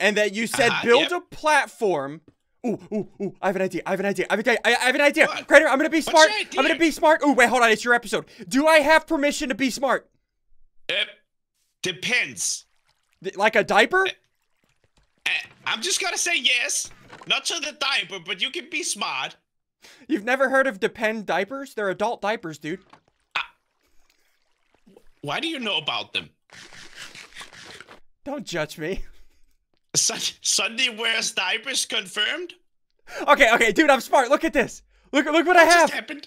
and that you said uh, build yep. a platform. Ooh, ooh, ooh, I have an idea, I have an idea, I have an idea, I have an idea. What? Crater, I'm gonna be smart, I'm gonna be smart. Ooh, wait, hold on, it's your episode. Do I have permission to be smart? It uh, depends. Like a diaper? Uh, uh, I'm just gonna say yes. Not to the diaper, but you can be smart. You've never heard of Depend diapers? They're adult diapers, dude. Uh, why do you know about them? Don't judge me. Sunday wears diapers confirmed. Okay, okay, dude, I'm smart. Look at this. Look, look what, what I have. happened?